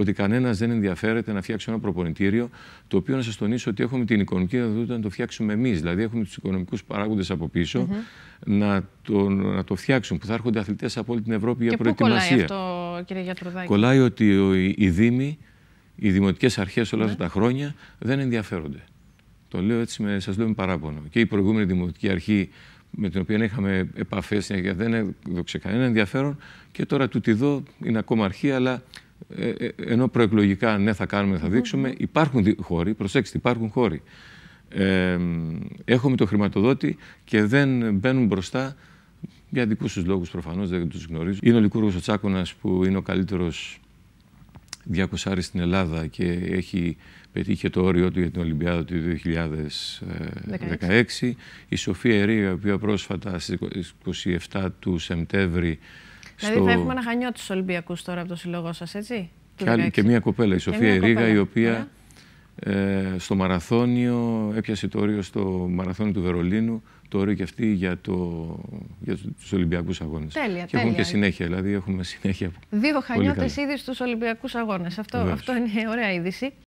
ότι κανένας δεν ενδιαφέρεται να φτιάξει ένα προπονητήριο, το οποίο να σας τονίσω ότι έχουμε την οικονομική δυνατότητα να το φτιάξουμε εμείς. Δηλαδή, έχουμε τους οικονομικούς παράγοντες από πίσω να, το, να το φτιάξουν, που θα έρχονται αθλητές από όλη την Ευρώπη για και προετοιμασία. Πού κολλάει αυτό, κύριε Γιατροδάκη. Κολλάει ότι οι, Δήμοι, οι δημοτικές αρχές όλα ναι. αυτά τα χρόνια δεν ενδιαφέρονται. Το λέω έτσι, με, σας λέω με παράπονο. Και η προηγούμενη Δημοτική Αρχή με την οποία είχαμε επαφές, δεν έδωξε κανένα ενδιαφέρον και τώρα του τη δω, είναι ακόμα αρχή, αλλά ε, ε, ενώ προεκλογικά ναι θα κάνουμε, θα δείξουμε, υπάρχουν χώροι, προσέξτε υπάρχουν χώροι. Ε, έχουμε το χρηματοδότη και δεν μπαίνουν μπροστά για δικούς τους λόγους προφανώς, δεν τους γνωρίζω. Είναι ο Λικούργος ο Τσάκωνας που είναι ο καλύτερος διακοσάρης στην Ελλάδα και έχει πετύχει το όριό του για την Ολυμπιάδα του 2016. Ε, η Σοφία Ερή, η οποία πρόσφατα στις 27 του Σεπτέμβρη Δηλαδή θα έχουμε ένα χανιό τους Ολυμπιακούς τώρα από το σύλλογό σας, έτσι. Και, και μια κοπέλα, η Σοφία Ρίγα, η οποία ε, στο μαραθώνιο έπιασε το όριο στο μαραθώνιο του Βερολίνου, το όριο και αυτή για, το, για τους Ολυμπιακούς Αγώνες. Τέλεια, και έχουν Και συνέχεια, δηλαδή έχουμε συνέχεια. Δύο χανιώτε ήδη στους Ολυμπιακούς Αγώνες. Αυτό, αυτό είναι ωραία είδηση.